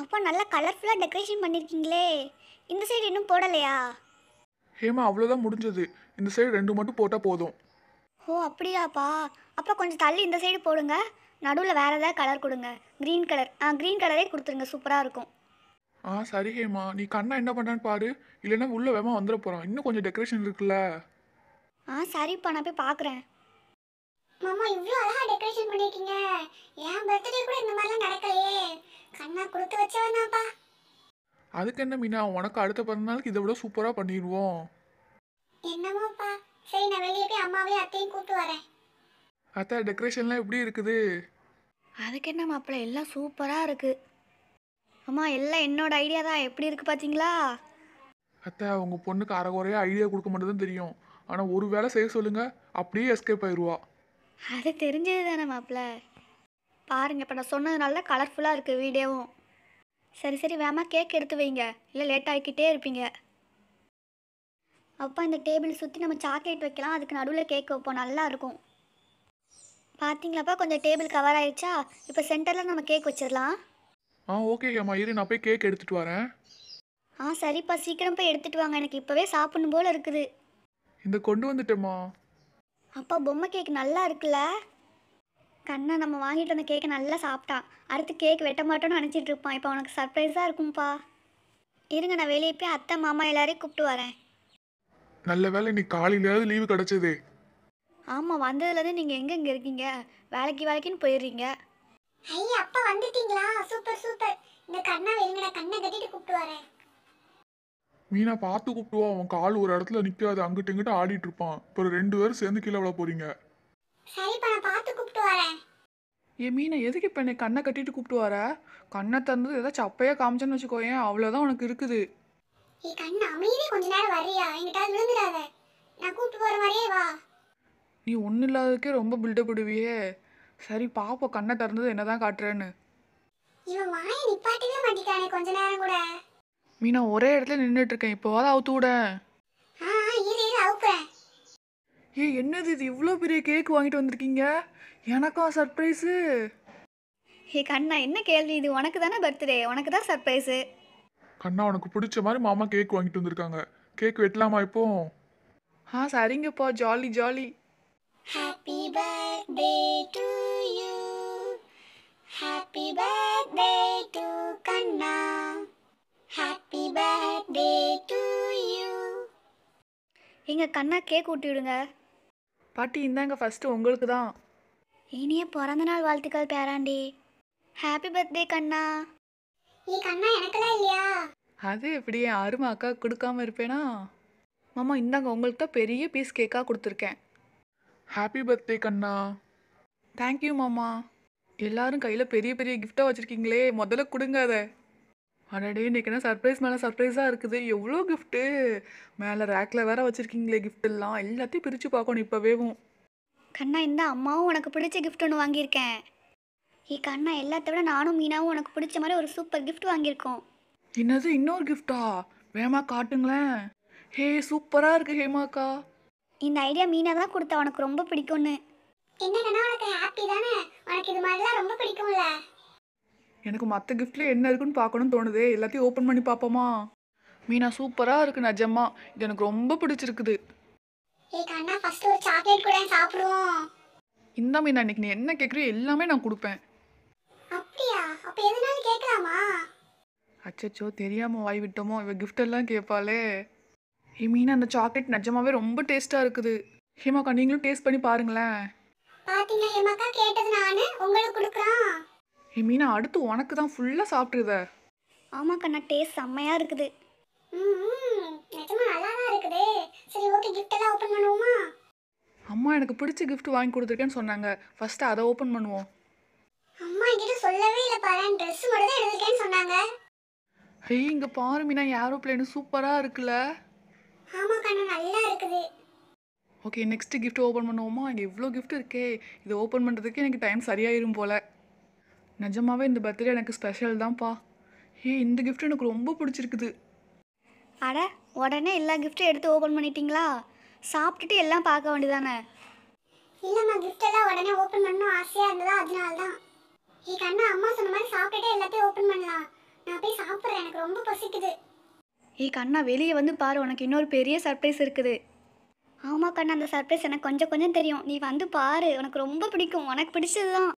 அப்பா நல்லா கலர்ஃபுல்லாக டெக்கரேஷன் பண்ணியிருக்கீங்களே இந்த சைடு இன்னும் போடலையா ஹேமா அவ்வளோதான் முடிஞ்சது இந்த சைடு ரெண்டு மட்டும் போட்டால் போதும் ஓ அப்படியாப்பா அப்போ கொஞ்சம் தள்ளி இந்த சைடு போடுங்க நடுவில் வேறு ஏதாவது கலர் கொடுங்க க்ரீன் கலர் ஆ க்ரீன் கலரே கொடுத்துருங்க சூப்பராக இருக்கும் ஆ சரி ஹேமா நீ கண்ணா என்ன பண்ணுறான்னு பாரு இல்லைன்னா உள்ளே வேமா வந்துட போகிறோம் இன்னும் கொஞ்சம் டெக்கரேஷன் இருக்குல்ல ஆ சரிப்பா நான் போய் பார்க்குறேன் மாமா இவ்வளோ அழகாக டெக்கரேஷன் பண்ணியிருக்கீங்க என் பர்த்டே கூட இந்த மாதிரிலாம் நடக்கலையே கண்ணா கொடுத்து வச்சவனாப்பா அதுக்கு என்ன மீனா உனக்கு அடுத்த பிறந்த நாளுக்கு இதை விட சூப்பராக பண்ணிடுவோம் என்னமோப்பா சரி நான் வெளியே போய் அம்மாவையும் அத்தையும் கூப்பிட்டு வரேன் அத்தை டெக்கரேஷன்லாம் எப்படி இருக்குது அதுக்கு என்ன மாப்பிள்ள எல்லாம் சூப்பராக இருக்குது அம்மா எல்லாம் என்னோட ஐடியா தான் எப்படி இருக்குது பார்த்தீங்களா அத்தை உங்கள் பொண்ணுக்கு அரை அரைகுறையாக ஐடியா கொடுக்க மட்டும்தான் தெரியும் ஆனால் ஒரு வேலை செய்ய சொல்லுங்கள் அப்படியே எஸ்கேப் ஆயிடுவா அது தெரிஞ்சது தானே மாப்பிள்ள பாருங்க இப்போ நான் சொன்னதுனால கலர்ஃபுல்லாக இருக்குது வீடியோவும் சரி சரி வேமா கேக் எடுத்து வைங்க இல்லை லேட் ஆகிக்கிட்டே இருப்பீங்க அப்பா இந்த டேபிள் சுற்றி நம்ம சாக்லேட் வைக்கலாம் அதுக்கு நடுவில் கேக் வைப்போம் நல்லாயிருக்கும் பார்த்தீங்களாப்பா கொஞ்சம் டேபிள் கவர் ஆயிடுச்சா இப்போ சென்டரில் நம்ம கேக் வச்சிடலாம் ஆ ஓகே இரு நான் போய் கேக் எடுத்துகிட்டு வரேன் ஆ சரிப்பா சீக்கிரம் போய் எடுத்துகிட்டு வாங்க எனக்கு இப்போவே சாப்பிடணும் போல் இருக்குது இந்த கொண்டு வந்துட்டேமா அப்பா பொம்மை கேக் நல்லா இருக்குல்ல கண்ணா நம்ம வாங்கிட்டு வந்த கேக்கை நல்லா சாப்பிட்டான் அடுத்து கேக் வெட்ட மாட்டோம்னு நினச்சிட்டு இருப்பான் இப்போ உனக்கு சர்ப்ரைஸாக இருக்கும்ப்பா இருங்க நான் வெளியே போய் அத்தை மாமா எல்லாரையும் கூப்பிட்டு வரேன் நல்ல வேலை நீ காலையிலேயாவது லீவு கிடச்சது ஆமாம் வந்ததுலேருந்து நீங்கள் எங்கே இங்கே இருக்கீங்க வேலைக்கு வேலைக்குன்னு போயிடுறீங்க ஐயா அப்பா வந்துட்டீங்களா சூப்பர் சூப்பர் இந்த கண்ணா வெளிங்கடா கண்ணை கட்டிட்டு கூப்பிட்டு வரேன் மீனா பார்த்து கூப்பிடுவா அவன் கால் ஒரு இடத்துல நிக்காது அங்கிட்ட இங்கிட்டு ஆடிட்டு இருப்பான் இப்போ ரெண்டு பேரும் சேர்ந்து கீழே விழ போறீங்க பார்த்து கூப்பிட்டு வரேன் ஏ மீனை எதுக்கு இப்போ என்னை கண்ணை கட்டிட்டு கூப்பிட்டு வர கண்ணை தந்து ஏதாச்சும் அப்பையே காமிச்சேன்னு வச்சுக்கோயேன் அவ்வளோதான் உனக்கு இருக்குது நீ ஒன்றும் இல்லாததுக்கே ரொம்ப பில்டப் இடுவியே சரி பாப்போம் கண்ணை திறந்தது என்னதான் காட்டுறேன்னு இவன் வாயை நிப்பாட்டவே கொஞ்ச நேரம் கூட மீனா ஒரே இடத்துல நின்றுட்டு இருக்கேன் இப்போவாது அவுத்து விட ஏ என்னது இது இவ்வளோ பெரிய கேக் வாங்கிட்டு வந்திருக்கீங்க எனக்கா சர்ப்ரைஸு ஹே கண்ணா என்ன கேள்வி இது உனக்கு தானே பர்த்டே உனக்கு தான் சர்ப்ரைஸு கண்ணா உனக்கு பிடிச்ச மாதிரி மாமா கேக் வாங்கிட்டு வந்திருக்காங்க கேக் வெட்டலாமா இப்போ ஆ சரிங்கப்பா jolly jolly happy birthday to you happy birthday to கண்ணா எங்கள் கண்ணா கேக் ஊட்டி விடுங்க பாட்டி இந்தாங்க ஃபஸ்ட்டு உங்களுக்கு தான் இனிய பிறந்த நாள் வாழ்த்துக்கள் பேராண்டி ஹாப்பி பர்த்டே கண்ணா ஏ கண்ணா எனக்கெல்லாம் இல்லையா அது எப்படி அருமை அக்கா கொடுக்காம இருப்பேனா மாமா இந்தாங்க உங்களுக்கு தான் பெரிய பீஸ் கேக்காக கொடுத்துருக்கேன் ஹாப்பி பர்த்டே கண்ணா தேங்க்யூ மாமா எல்லாரும் கையில் பெரிய பெரிய கிஃப்டாக வச்சுருக்கீங்களே முதல்ல கொடுங்க அதை அடடே என்ன சர்ப்ரைஸ் மேலே சர்ப்ரைஸாக இருக்குது எவ்வளோ கிஃப்ட்டு மேலே ரேக்கில் வேற வச்சுருக்கீங்களே கிஃப்ட் எல்லாம் எல்லாத்தையும் பிரித்து பார்க்கணும் இப்போவேவும் கண்ணா இந்த அம்மாவும் உனக்கு பிடிச்ச கிஃப்ட் ஒன்று வாங்கியிருக்கேன் ஏ கண்ணா எல்லாத்த விட நானும் மீனாவும் உனக்கு பிடிச்ச மாதிரி ஒரு சூப்பர் கிஃப்ட் வாங்கியிருக்கோம் என்னது இன்னொரு கிஃப்டா வேமா காட்டுங்களேன் ஹே சூப்பராக இருக்கு ஹேமாக்கா இந்த ஐடியா மீனா தான் கொடுத்தா உனக்கு ரொம்ப பிடிக்கும்னு என்னன்னா உனக்கு ஹாப்பி தானே உனக்கு இது மாதிரிலாம் ரொம்ப பிடிக்கும்ல எனக்கு மற்ற கிஃப்ட்டில் என்ன இருக்குன்னு பார்க்கணும்னு தோணுது எல்லாத்தையும் ஓப்பன் பண்ணி பார்ப்போமா மீனா சூப்பராக இருக்கு நஜம்மா இது எனக்கு ரொம்ப பிடிச்சிருக்குது இந்த மீனா இன்னைக்கு நீ என்ன கேட்குறியோ எல்லாமே நான் கொடுப்பேன் அச்சச்சோ தெரியாமல் வாய் விட்டோமோ இவ கிஃப்ட் எல்லாம் கேட்பாளே ஏ மீனா அந்த சாக்லேட் நிஜமாவே ரொம்ப டேஸ்ட்டாக இருக்குது ஹேமாக்கா நீங்களும் டேஸ்ட் பண்ணி பாருங்களேன் பார்த்தீங்களா ஹேமாக்கா கேட்டது நான் உங்களுக்கு கொடுக்குறேன் ஏ மீனா அடுத்து உனக்கு தான் ஃபுல்லாக சாப்பிட்ருத ஆமாம் கண்ணா டேஸ்ட் செம்மையாக இருக்குது அம்மா எனக்கு பிடிச்ச கிஃப்ட் வாங்கி கொடுத்துருக்கேன்னு சொன்னாங்க ஃபர்ஸ்ட் அதை ஓப்பன் பண்ணுவோம் அம்மா என்கிட்ட சொல்லவே இல்லை பாரு ட்ரெஸ் மட்டும் தான் எடுத்துருக்கேன்னு சொன்னாங்க ஹேய் இங்க பாரு மீனா ஏரோப்ளேன் சூப்பரா இருக்குல்ல ஆமா கண்ணா நல்லா இருக்குது ஓகே நெக்ஸ்ட் கிஃப்ட் ஓப்பன் பண்ணுவோமா இங்கே இவ்வளோ கிஃப்ட் இருக்கே இது ஓப்பன் பண்ணுறதுக்கு எனக்கு டைம் சரியாயிரும் போல் நிஜமாவே இந்த பர்த்டே எனக்கு ஸ்பெஷல் தான்ப்பா ஏ இந்த கிஃப்ட் எனக்கு ரொம்ப பிடிச்சிருக்குது அட உடனே எல்லா கிஃப்ட்டும் எடுத்து ஓப்பன் பண்ணிட்டீங்களா சாப்பிட்டுட்டு எல்லாம் பார்க்க வேண்டியதானே இல்லைம்மா எல்லாம் உடனே ஓப்பன் பண்ணும் ஆசையாக இருந்ததா அதனால தான் ஏ கண்ணா அம்மா சொன்ன மாதிரி சாப்பிட்டுட்டு எல்லாத்தையும் ஓப்பன் பண்ணலாம் நான் போய் சாப்பிட்றேன் எனக்கு ரொம்ப பசிக்குது ஏ கண்ணா வெளியே வந்து பாரு உனக்கு இன்னொரு பெரிய சர்ப்ரைஸ் இருக்குது ஆமா கண்ணா அந்த சர்ப்ரைஸ் எனக்கு கொஞ்சம் கொஞ்சம் தெரியும் நீ வந்து பாரு உனக்கு ரொம்ப பிடிக்கும் உனக்கு பிடிச்சது தான்